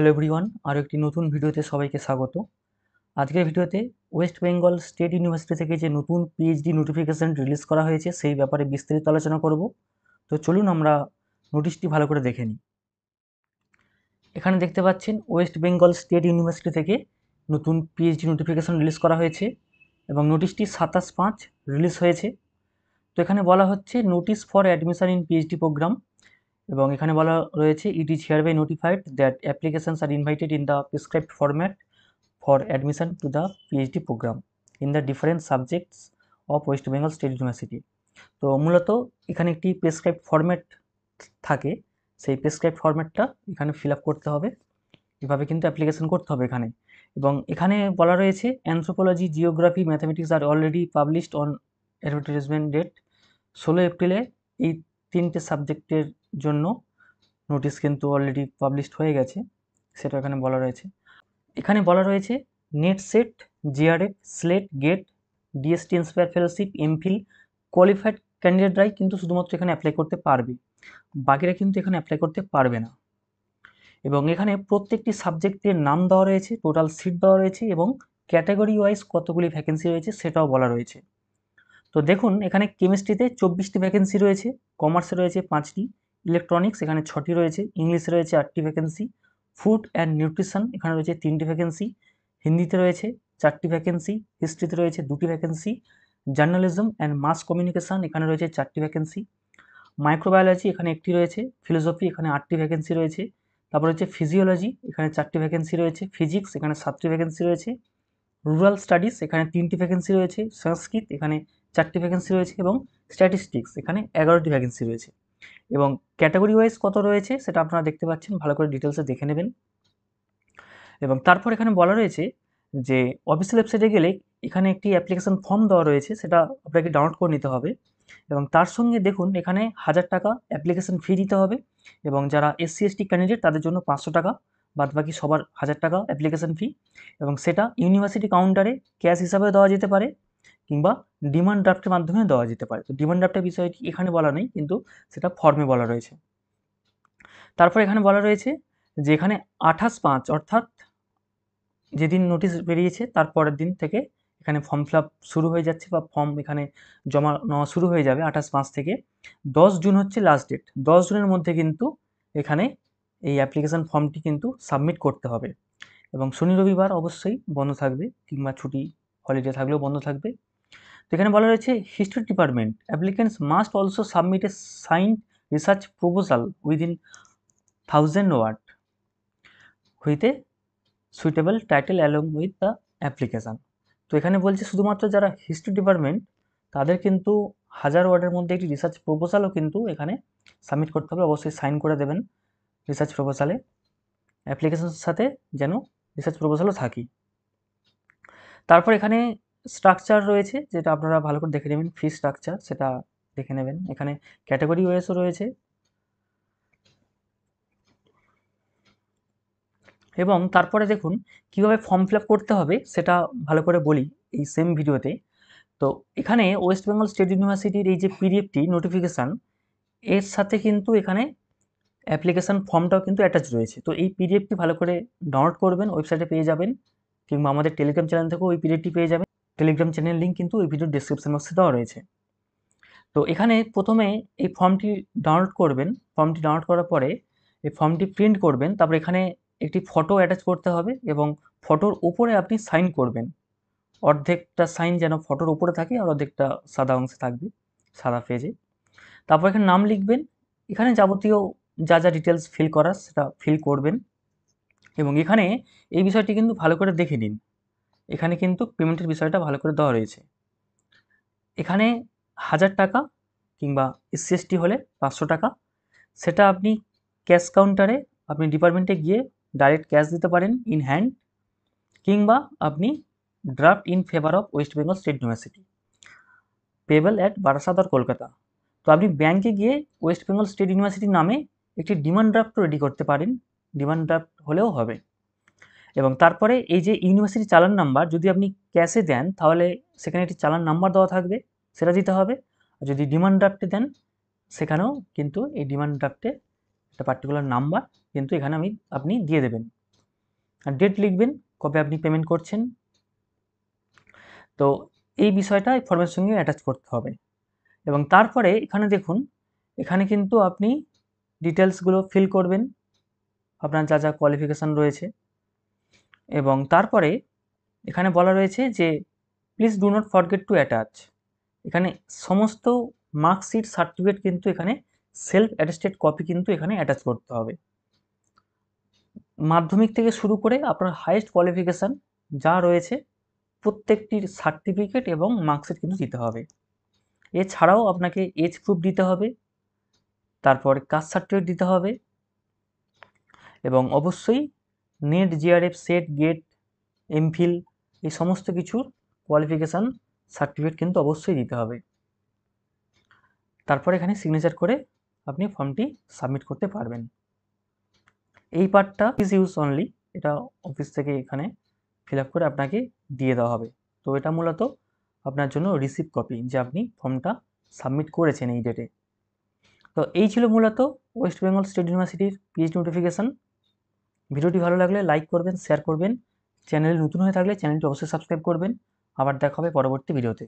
hello everyone আরও একটি নতুন ভিডিওতে সবাইকে স্বাগত আজকের ভিডিওতে ওয়েস্ট বেঙ্গল স্টেট ইউনিভার্সিটি থেকে যে নতুন পিএইচডি নোটিফিকেশান রিলিজ করা হয়েছে সেই ব্যাপারে বিস্তারিত আলোচনা করব তো চলুন আমরা নোটিশটি ভালো করে দেখে নিই এখানে দেখতে পাচ্ছেন ওয়েস্ট বেঙ্গল স্টেট ইউনিভার্সিটি থেকে নতুন পিএইচডি নোটিফিকেশান রিলিজ করা হয়েছে এবং নোটিশটি সাতাশ পাঁচ রিলিজ হয়েছে তো এখানে বলা হচ্ছে notice for admission in PhD program এবং এখানে বলা রয়েছে it is hereby notified that applications are invited in the prescribed format for admission to the PhD program in the different subjects of West Bengal State University তো মূলত এখানে একটি prescribe format থাকে সেই প্রেসক্রাইব ফরম্যাটটা এখানে ফিল আপ করতে হবে এভাবে কিন্তু অ্যাপ্লিকেশন করতে হবে এখানে এবং এখানে বলা রয়েছে anthropology geography mathematics are already published on advertisement date ষোলো এপ্রিলে এই তিনটে সাবজেক্টের জন্য নোটিশ কিন্তু অলরেডি পাবলিশড হয়ে গেছে সেটা এখানে বলা রয়েছে এখানে বলা রয়েছে NET SET JRF SLET GATE DST inspire fellowship MPhil qualified ক্যান্ডিডেটরাই কিন্তু শুধুমাত্র এখানে অ্যাপ্লাই করতে পারবে বাকিরা কিন্তু এখানে অ্যাপ্লাই করতে পারবে না এবং এখানে প্রত্যেকটি সাবজেক্টের নাম দেওয়া রয়েছে টোটাল সিট দেওয়া রয়েছে এবং ক্যাটাগরি ওয়াইজ কতগুলি ভ্যাকেন্সি রয়েছে সেটাও বলা রয়েছে তো দেখুন এখানে কেমিস্ট্রিতে চব্বিশটি ভ্যাকেন্সি রয়েছে কমার্সে রয়েছে পাঁচটি ইলেকট্রনিক্স এখানে ছটি রয়েছে ইংলিশে রয়েছে আটটি ভ্যাকেন্সি ফুড অ্যান্ড নিউট্রিশন এখানে রয়েছে তিনটি ভ্যাকেন্সি হিন্দিতে রয়েছে চারটি ভ্যাকেন্সি হিস্ট্রিতে রয়েছে দুটি vacancy journalism and mass communication এখানে রয়েছে চারটি ভ্যাকেন্সি মাইক্রোবায়োলজি এখানে একটি রয়েছে ফিলোসফি এখানে আটটি ভ্যাকেন্সি রয়েছে তারপর হচ্ছে ফিজিওলজি এখানে চারটি ভ্যাকেন্সি রয়েছে ফিজিক্স এখানে সাতটি ভ্যাকেন্সি রয়েছে রুরাল স্টাডিজ এখানে তিনটি ভ্যাকেন্সি রয়েছে সংস্কৃত এখানে চারটি ভ্যাকেন্সি রয়েছে এবং স্ট্যাটিস্টিক্স এখানে এগারোটি ভ্যাকেন্সি রয়েছে এবং ক্যাটাগরি ওয়াইজ কত রয়েছে সেটা আপনারা দেখতে পাচ্ছেন ভালো করে ডিটেলসে দেখে নেবেন এবং তারপর এখানে বলা রয়েছে যে অফিসিয়াল ওয়েবসাইটে গেলে এখানে একটি অ্যাপ্লিকেশান ফর্ম দেওয়া রয়েছে সেটা আপনাকে ডাউনলোড করে নিতে হবে এবং তার সঙ্গে দেখুন এখানে হাজার টাকা অ্যাপ্লিকেশান ফি দিতে হবে এবং যারা এসসি এসটি ক্যান্ডিডেট তাদের জন্য পাঁচশো টাকা বাদ বাকি সবার হাজার টাকা অ্যাপ্লিকেশান ফি এবং সেটা ইউনিভার্সিটি কাউন্টারে ক্যাশ হিসাবে দেওয়া যেতে পারে কিংবা ডিমান্ড ড্রাফটের মাধ্যমে দেওয়া যেতে পারে তো ডিমান্ড ড্রাফটের বিষয়টি এখানে বলা নেই কিন্তু সেটা ফর্মে বলা রয়েছে তারপর এখানে বলা রয়েছে যে এখানে আঠাশ পাঁচ অর্থাৎ যেদিন নোটিশ বেরিয়েছে তারপরের দিন থেকে এখানে ফর্ম ফিল শুরু হয়ে যাচ্ছে বা ফর্ম এখানে জমা নেওয়া শুরু হয়ে যাবে আঠাশ পাঁচ থেকে দশ জুন হচ্ছে লাস্ট ডেট দশ জুনের মধ্যে কিন্তু এখানে এই অ্যাপ্লিকেশান ফর্মটি কিন্তু সাবমিট করতে হবে এবং শনি রবিবার অবশ্যই বন্ধ থাকবে কিংবা ছুটি হলিডে থাকলেও বন্ধ থাকবে তো এখানে বলা রয়েছে history department applicants must also submit a sign research proposal within thousand word হইতে suitable title along with the application তো এখানে বলছে শুধুমাত্র যারা হিস্ট্রি ডিপার্টমেন্ট তাদের কিন্তু হাজার ওয়ার্ডের মধ্যে একটি রিসার্চ প্রপোজালও কিন্তু এখানে সাবমিট করতে হবে অবশ্যই সাইন করে দেবেন রিসার্চ প্রপোজালে অ্যাপ্লিকেশনের সাথে যেন রিসার্চ প্রপোজালও থাকি তারপর এখানে স্ট্রাকচার রয়েছে যেটা আপনারা ভালো করে দেখে নেবেন ফি স্ট্রাকচার সেটা দেখে নেবেন এখানে ক্যাটাগরি ওয়েসও রয়েছে এবং তারপরে দেখুন কিভাবে ফর্ম ফিল করতে হবে সেটা ভালো করে বলি এই সেম ভিডিওতে তো এখানে ওয়েস্ট বেঙ্গল স্টেট ইউনিভার্সিটির এই যে পিডিএফটি নোটিফিকেশান এর সাথে কিন্তু এখানে অ্যাপ্লিকেশান ফর্মটাও কিন্তু অ্যাটাচ রয়েছে তো এই পিডিএফটি ভালো করে ডাউনলোড করবেন ওয়েবসাইটে পেয়ে যাবেন কিংবা আমাদের টেলিগ্রাম চ্যানেল থেকেও ওই পিডিএফটি পেয়ে যাবেন টেলিগ্রাম চ্যানেল লিঙ্ক কিন্তু এই ভিডিও ডিসক্রিপশন বক্সে দেওয়া রয়েছে তো এখানে প্রথমে এই ফর্মটি ডাউনলোড করবেন ফর্মটি ডাউনলোড করার পরে এই ফর্মটি প্রিন্ট করবেন তারপর এখানে একটি ফটো অ্যাটাচ করতে হবে এবং ফটোর ওপরে আপনি সাইন করবেন অর্ধেকটা সাইন যেন ফটোর ওপরে থাকে আর অর্ধেকটা সাদা অংশে থাকবে সাদা পেজে তারপর এখানে নাম লিখবেন এখানে যাবতীয় যা যা ডিটেলস ফিল করার সেটা ফিল করবেন এবং এখানে এই বিষয়টি কিন্তু ভালো করে দেখে নিন এখানে কিন্তু পেমেন্টের বিষয়টা ভালো করে দেওয়া রয়েছে এখানে হাজার টাকা কিংবা এসসিএসটি হলে পাঁচশো টাকা সেটা আপনি ক্যাশ কাউন্টারে আপনি ডিপার্টমেন্টে গিয়ে ডাইরেক্ট ক্যাশ দিতে পারেন ইন হ্যান্ড কিংবা আপনি draft in favour of West Bengal State University payable at বারাসাদার কলকাতা তো আপনি ব্যাংকে গিয়ে ওয়েস্ট বেঙ্গল স্টেট ইউনিভার্সিটির নামে একটি ডিমান্ড ড্রাফট রেডি করতে পারেন ডিমান্ড ড্রাফট হলেও হবে এবং তারপরে এই যে ইউনিভার্সিটি চালান নাম্বার যদি আপনি ক্যাশে দেন তাহলে সেখানে একটি চালান নাম্বার দেওয়া থাকবে সেটা দিতে হবে আর যদি ডিমান্ড ড্রাফটে দেন সেখানেও কিন্তু এই ডিমান্ড ড্রাফটে একটা পার্টিকুলার নাম্বার কিন্তু এখানে আমি আপনি দিয়ে দেবেন আর ডেট লিখবেন কবে আপনি পেমেন্ট করছেন তো এই বিষয়টা এই ফর্মের সঙ্গে অ্যাটাচ করতে হবে এবং তারপরে এখানে দেখুন এখানে কিন্তু আপনি ডিটেলসগুলো ফিল করবেন আপনার যা যা কোয়ালিফিকেশান রয়েছে এবং তারপরে এখানে বলা রয়েছে যে please do not forget to attach এখানে সমস্ত মার্কশিট সার্টিফিকেট কিন্তু এখানে সেলফ অ্যাটেস্টেড কপি কিন্তু এখানে অ্যাটাচ করতে হবে মাধ্যমিক থেকে শুরু করে আপনার হাইয়েস্ট কোয়ালিফিকেশান যা রয়েছে প্রত্যেকটির সার্টিফিকেট এবং মার্কশিট কিন্তু দিতে হবে এছাড়াও আপনাকে এজ প্রুফ দিতে হবে তারপর কাস্ট সার্টিফিকেট দিতে হবে এবং অবশ্যই NET JRF SET GATE MPhil এই সমস্ত কিছুর কোয়ালিফিকেশান সার্টিফিকেট কিন্তু অবশ্যই দিতে হবে তারপর এখানে সিগনেচার করে আপনি ফর্মটি সাবমিট করতে পারবেন এই পার্টটা ইজ ইউজ অনলি এটা অফিস থেকে এখানে ফিল করে আপনাকে দিয়ে দেওয়া হবে তো এটা মূলত আপনার জন্য রিসিভ কপি যে আপনি ফর্মটা সাবমিট করেছেন এই ডেটে তো এই ছিল মূলত ওয়েস্ট বেঙ্গল স্টেট ইউনিভার্সিটির পিএইচ নোটিফিকেশান ভিডিওটি ভালো লাগলে লাইক করবেন শেয়ার করবেন চ্যানেলে নতুন হয়ে থাকলে চ্যানেলটি অবশ্যই সাবস্ক্রাইব করবেন আবার দেখা হবে পরবর্তী ভিডিওতে